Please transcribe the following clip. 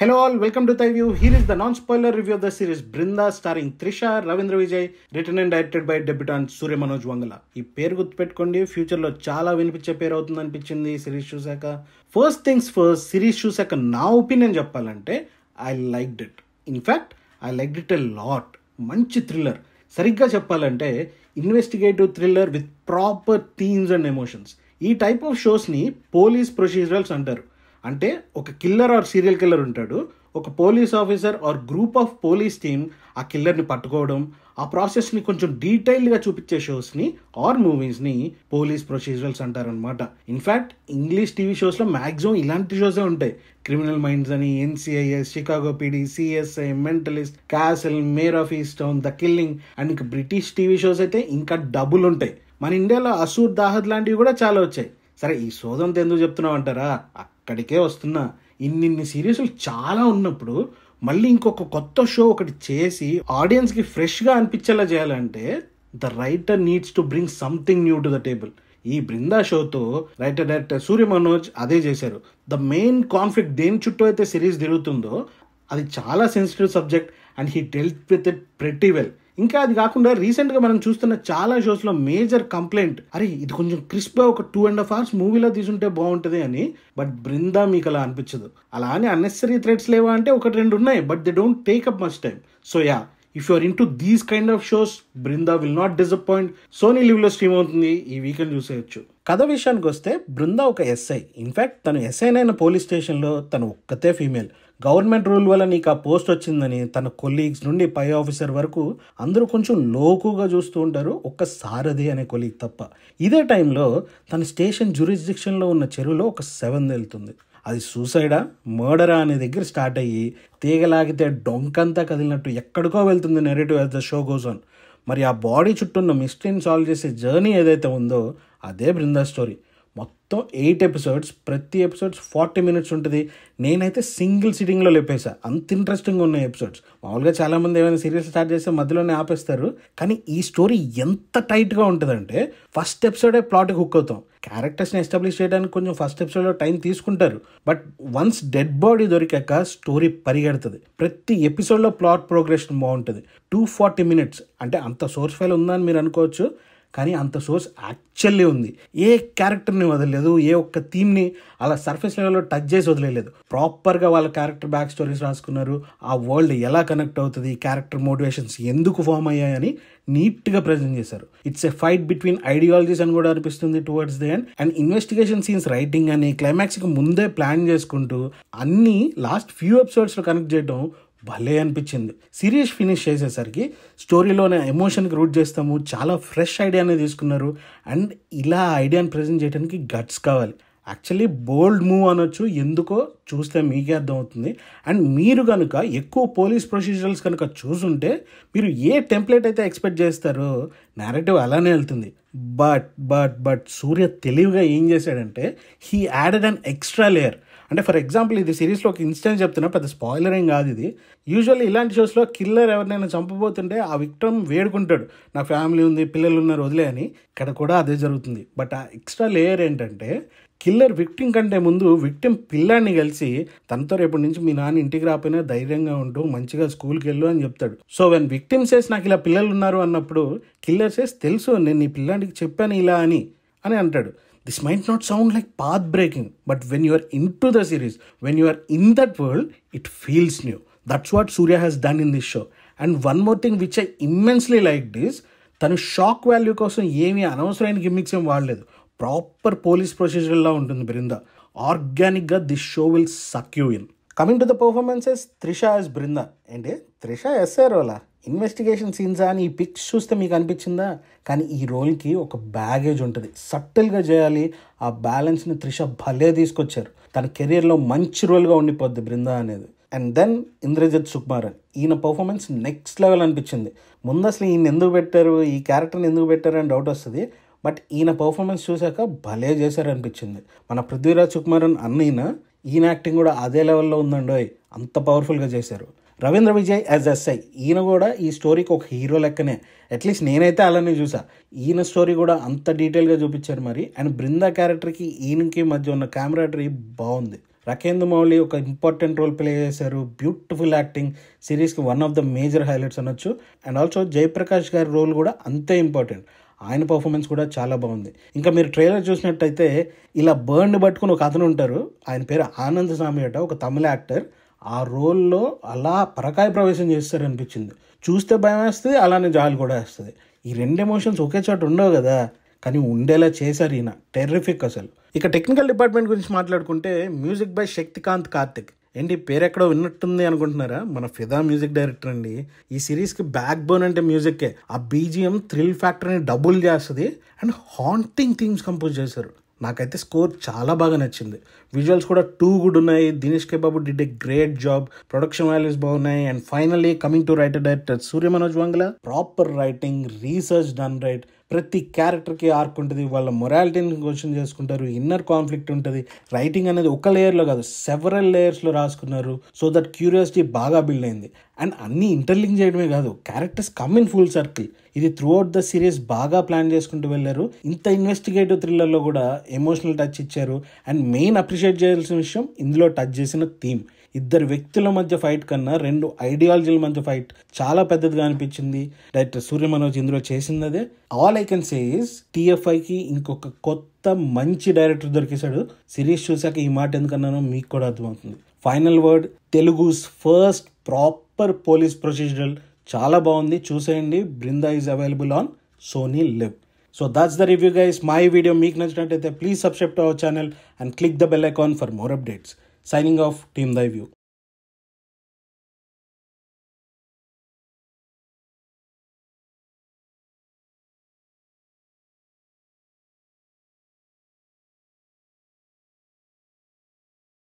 Hello all welcome to Thai view here is the non spoiler review of the series Brinda starring Trisha Ravindra Vijay రిటర్న్ and directed by debutant Surya Manoj Vangala ఈ పేరు గుర్తుపెట్టుకోండి ఫ్యూచర్లో చాలా వినిపించే పేరు అవుతుంది అనిపించింది సిరీస్ చూశాక ఫస్ట్ థింగ్స్ ఫస్ట్ సిరీస్ చూశాక నా ఒపీనియన్ చెప్పాలంటే I liked it in fact I liked it a lot మంచి థ్రిల్లర్ సరిగ్గా చెప్పాలంటే investigative thriller with proper themes and emotions ఈ టైప్ ఆఫ్ షోస్ని పోలీస్ ప్రొసీజరల్స్ అంటారు అంటే ఒక కిల్లర్ ఆర్ సీరియల్ కిల్లర్ ఉంటాడు ఒక police officer or group of police team ఆ కిల్లర్ని పట్టుకోవడం ఆ ప్రాసెస్ని కొంచెం డీటెయిల్డ్గా చూపించే షోస్ని ఆర్ మూవీస్ని పోలీస్ ప్రొసీజరల్స్ అంటారనమాట ఇన్ఫ్యాక్ట్ ఇంగ్లీష్ టీవీ షోస్లో మ్యాక్సిమం ఇలాంటి షోసే ఉంటాయి క్రిమినల్ మైండ్స్ అని NCIS Chicago PD CSI mentalist Castle mare of Easttown the killing and ఇంకా బ్రిటిష్ టీవీ షోస్ అయితే ఇంకా డబుల్ ఉంటాయి మన ఇండియాలో అసూర్ దాహద్ లాంటివి కూడా చాలా వచ్చాయి సరే ఈ సోదంతో ఎందుకు చెప్తున్నావు అంటారా అక్కడికే వస్తున్న ఇన్నిన్ని సిరీస్లు చాలా ఉన్నప్పుడు మళ్ళీ ఇంకొక కొత్త షో ఒకటి చేసి ఆడియన్స్కి ఫ్రెష్గా అనిపించేలా చేయాలంటే the writer needs to bring something new to the table ఈ బృందా షోతో రైటర్ డైరెక్టర్ సూర్య మనోజ్ అదే చేశారు ద మెయిన్ కాన్ఫ్లిక్ట్ దేని చుట్టూ అయితే సిరీస్ తిరుగుతుందో అది చాలా sensitive subject and he dealt with it pretty well ఇంకా అది కాకుండా రీసెంట్గా మనం చూస్తున్న చాలా షోస్లో మేజర్ కంప్లైంట్ అరే ఇది కొంచెం క్రిస్ప్గా ఒక టూ అండ్ హాఫ్ అవర్స్ మూవీలో తీసుంటే బాగుంటుంది అని బట్ బృందా మీకు అలా అనిపించదు అలా అని అన్నెసరీ థ్రెడ్స్ లేవా అంటే ఒకటి రెండు ఉన్నాయి but they don't take up much time so yeah if you're into these kind of shows Brinda will not disappoint Sony లివ్లో స్ట్రీమ్ అవుతుంది ఈ వీకెండ్ చూసేయచ్చు కథ విషయానికి వస్తే బృంద ఒక ఎస్ఐ ఇన్ఫ్యాక్ట్ తను ఎస్ఐనైన పోలీస్ స్టేషన్లో తను ఒక్కతే ఫీమేల్ గవర్నమెంట్ రూల్ వల్ల నీకు ఆ పోస్ట్ వచ్చిందని తన కొలీగ్స్ నుండి పై ఆఫీసర్ వరకు అందరూ కొంచెం లోకుగా చూస్తూ ఉంటారు ఒక్క సారథి అనే కొలీగ్ తప్ప ఇదే టైంలో తన స్టేషన్ జ్యూరిస్డిక్షన్లో ఉన్న చెరువులో ఒక సెవెన్ వెళ్తుంది అది సూసైడా మర్డరా అనే దగ్గర స్టార్ట్ అయ్యి తీగలాగితే డొంకంతా కదిలినట్టు ఎక్కడికో వెళ్తుంది narrative as the show goes on మరి ఆ బాడీ చుట్టూ ఉన్న మిస్టరీని సాల్వ్ చేసే జర్నీ ఏదైతే ఉందో అదే బృందా స్టోరీ మొత్తం ఎయిట్ ఎపిసోడ్స్ ప్రతి ఎపిసోడ్స్ ఫార్టీ మినిట్స్ ఉంటుంది నేనైతే సింగిల్ సిట్టింగ్లో లేపేసా అంత ఇంట్రెస్టింగ్ ఉన్న ఎపిసోడ్స్ మామూలుగా చాలామంది ఏమైనా సీరియల్ స్టార్ట్ చేస్తే మధ్యలోనే ఆపేస్తారు కానీ ఈ స్టోరీ ఎంత టైట్గా ఉంటుందంటే ఫస్ట్ ఎపిసోడే ప్లాట్కి హుక్ అవుతాం క్యారెక్టర్స్ని ఎస్టాబ్లిష్ చేయడానికి కొంచెం ఫస్ట్ ఎపిసోడ్లో టైం తీసుకుంటారు బట్ వన్స్ డెడ్ బాడీ దొరికాక స్టోరీ పరిగెడుతుంది ప్రతి ఎపిసోడ్లో ప్లాట్ ప్రోగ్రెషన్ బాగుంటుంది టూ ఫార్టీ మినిట్స్ అంటే అంత సోర్స్ ఫైల్ ఉందని మీరు అనుకోవచ్చు కానీ అంత సోర్స్ యాక్చువల్లీ ఉంది ఏ క్యారెక్టర్ని వదలలేదు ఏ ఒక్క థీమ్ని అలా సర్ఫేస్ లెవెల్లో టచ్ చేసి వదిలేదు ప్రాపర్గా వాళ్ళ క్యారెక్టర్ బ్యాక్ స్టోరీస్ రాసుకున్నారు ఆ వరల్డ్ ఎలా కనెక్ట్ అవుతుంది క్యారెక్టర్ మోటివేషన్స్ ఎందుకు ఫామ్ అయ్యాయని నీట్గా ప్రజెంట్ చేశారు it's a fight between ideologies అని కూడా అనిపిస్తుంది towards the and and investigation scenes writing అని క్లైమాక్స్కి ముందే ప్లాన్ చేసుకుంటూ అన్నీ లాస్ట్ ఫ్యూ ఎపిసోడ్స్లో కనెక్ట్ చేయడం భలే అనిపించింది సిరీస్ ఫినిష్ చేసేసరికి స్టోరీలోనే ఎమోషన్కి రూట్ చేస్తాము చాలా ఫ్రెష్ అనేది తీసుకున్నారు అండ్ ఇలా ఐడియాని ప్రజెంట్ చేయడానికి గట్స్ కావాలి యాక్చువల్లీ బోల్డ్ మూవ్ అనొచ్చు ఎందుకో చూస్తే మీకే అర్థమవుతుంది అండ్ మీరు కనుక ఎక్కువ పోలీస్ ప్రొసీజర్స్ కనుక చూసుంటే మీరు ఏ టెంప్లెట్ అయితే ఎక్స్పెక్ట్ చేస్తారో నేరేటివ్ అలానే వెళ్తుంది బట్ బట్ బట్ సూర్య తెలివిగా ఏం చేశాడంటే he added an extra layer అంటే ఫర్ ఎగ్జాంపుల్ ఇది సిరీస్లో ఒక ఇన్సిడెంట్ చెప్తున్నా పెద్ద స్పాయిలర్ ఏం కాదు ఇది యూజువల్లీ ఇలాంటి షోస్లో కిల్లర్ ఎవరినైనా చంపబోతుంటే ఆ విక్టమ్ వేడుకుంటాడు నా ఫ్యామిలీ ఉంది పిల్లలు ఉన్నారు వదిలే అని ఇక్కడ కూడా అదే జరుగుతుంది బట్ ఆ ఎక్స్ట్రా లేయర్ ఏంటంటే కిల్లర్ విక్టిమ్ కంటే ముందు విక్టిమ్ పిల్లాన్ని కలిసి తనతో రేపటి నుంచి మీ నాన్న ఇంటికి రాపోయినా ధైర్యంగా ఉంటూ మంచిగా స్కూల్కి వెళ్ళు అని చెప్తాడు సో వెన్ విక్టిమ్ సేస్ నాకు ఇలా పిల్లలు ఉన్నారు అన్నప్పుడు కిల్లర్ సేస్ తెలుసు నేను నీ పిల్లానికి చెప్పాను ఇలా అని అని అంటాడు this might not sound like path breaking but when you are into the series when you are in that world it feels new that's what Surya has done in this show and one more thing which I immensely like this తను shock value కోసం ఏమీ అనవసరమైన gimmicks ఏం వాడలేదు proper police ప్రొసీజర్లా ఉంటుంది బృంద ఆర్గానిక్గా this show will suck you in coming to the performances Trisha as Brinda ఏంటి త్రిషా ఎస్ఆర్ రోలా ఇన్వెస్టిగేషన్ సీన్స్ అని ఈ పిక్స్ చూస్తే మీకు అనిపించిందా కానీ ఈ రోల్కి ఒక బ్యాగేజ్ ఉంటుంది సటిల్గా చేయాలి ఆ బ్యాలెన్స్ని త్రిష భలే తీసుకొచ్చారు తన కెరీర్లో మంచి రోల్గా ఉండిపోద్ది బృంద అనేది అండ్ దెన్ ఇంద్రజిత్ సుకుమారన్ ఈయన పర్ఫార్మెన్స్ నెక్స్ట్ లెవెల్ అనిపించింది ముందు అసలు ఈయన ఎందుకు పెట్టారు ఈ క్యారెక్టర్ని ఎందుకు పెట్టారు అని డౌట్ వస్తుంది బట్ ఈయన పర్ఫార్మెన్స్ చూశాక భలే చేశారు అనిపించింది మన పృథ్వీరాజ్ సుకుమారన్ అన్నయ్యన ఈయన యాక్టింగ్ కూడా అదే లెవెల్లో ఉందండోయ్ అంత పవర్ఫుల్గా చేశారు రవీంద్ర విజయ్ యాజ్ ఎస్ఐ ఈయన కూడా ఈ స్టోరీకి ఒక హీరో లెక్కనే అట్లీస్ట్ నేనైతే అలానే చూసా ఈయన స్టోరీ కూడా అంత డీటెయిల్గా చూపించారు మరి అండ్ బృందా క్యారెక్టర్కి ఈయనకి మధ్య ఉన్న కెమెరాటరీ బాగుంది రకేంద్ర మౌళి ఒక ఇంపార్టెంట్ రోల్ ప్లే చేశారు బ్యూటిఫుల్ యాక్టింగ్ సిరీస్కి one of the major highlights అనొచ్చు అండ్ ఆల్సో జయప్రకాష్ గారి రోల్ కూడా అంతే ఇంపార్టెంట్ ఆయన పర్ఫార్మెన్స్ కూడా చాలా బాగుంది ఇంకా మీరు ట్రైలర్ చూసినట్టయితే ఇలా బర్న్ పట్టుకుని ఒక అతను ఉంటారు ఆయన పేరు ఆనంద్ స్వామి అట ఒక తమిళ యాక్టర్ ఆ రోల్లో అలా పరకాయ ప్రవేశం చేస్తారనిపించింది చూస్తే భయం వేస్తుంది అలానే జాలి కూడా వేస్తుంది ఈ రెండు ఎమోషన్స్ ఒకే చోట ఉండవు కదా కానీ ఉండేలా చేశారు ఈయన టెర్రిఫిక్ అసలు ఇక టెక్నికల్ డిపార్ట్మెంట్ గురించి మాట్లాడుకుంటే మ్యూజిక్ బై శక్తికాంత్ కార్తిక్ ఏంటి పేరెక్కడో విన్నట్టుంది అనుకుంటున్నారా మన ఫిదా మ్యూజిక్ డైరెక్టర్ అండి ఈ సిరీస్కి బ్యాక్ బోన్ అంటే మ్యూజిక్కే ఆ బీజిఎం థ్రిల్ ఫ్యాక్టరీని డబుల్ చేస్తుంది అండ్ హాంటింగ్ థీమ్స్ కంపోజ్ చేశారు నాకైతే స్కోర్ చాలా బాగా నచ్చింది విజువల్స్ కూడా టూ గుడ్ ఉన్నాయి Dinesh K Babu did a great job production values బాగున్నాయి and finally coming to writer director Surya Manoj Vangala proper writing research done right ప్రతి క్యారెక్టర్కి ఆర్క్ ఉంటుంది వాళ్ళ మొరాలిటీని క్వశ్చన్ చేసుకుంటారు ఇన్నర్ కాన్ఫ్లిక్ట్ ఉంటుంది రైటింగ్ అనేది ఒక లేయర్లో కాదు సెవరల్ లేయర్స్లో రాసుకున్నారు సో దట్ క్యూరియాసిటీ బాగా బిల్డ్ అయింది అండ్ అన్నీ ఇంటర్లింక్ చేయడమే కాదు characters come in full circle ఇది త్రూ అవుట్ ద సిరీస్ బాగా ప్లాన్ చేసుకుంటూ వెళ్ళారు ఇంత ఇన్వెస్టిగేటివ్ థ్రిల్లర్లో కూడా ఎమోషనల్ టచ్ ఇచ్చారు అండ్ మెయిన్ అప్రిషియేట్ చేయాల్సిన విషయం ఇందులో టచ్ చేసిన థీమ్ ఇద్దరు వ్యక్తుల మధ్య ఫైట్ కన్నా రెండు ఐడియాలజీల మధ్య ఫైట్ చాలా పెద్దదిగా అనిపించింది డైరెక్టర్ సూర్య మనోజ్ ఇందులో చేసింది అదే all I can says is టీఎఫ్ఐకి ఇంకొక కొత్త మంచి డైరెక్టర్ దొరికేశాడు సిరీస్ చూశాక ఈ మాట ఎందుకన్నానో మీకు కూడా అర్థమవుతుంది final word Telugu's first proper police procedural చాలా బాగుంది చూసేయండి Brinda is available on Sony Liv so that's the review guys my video మీకు నచ్చినట్టయితే please subscribe to our channel and click the bell icon for more updates signing off Team Thy View.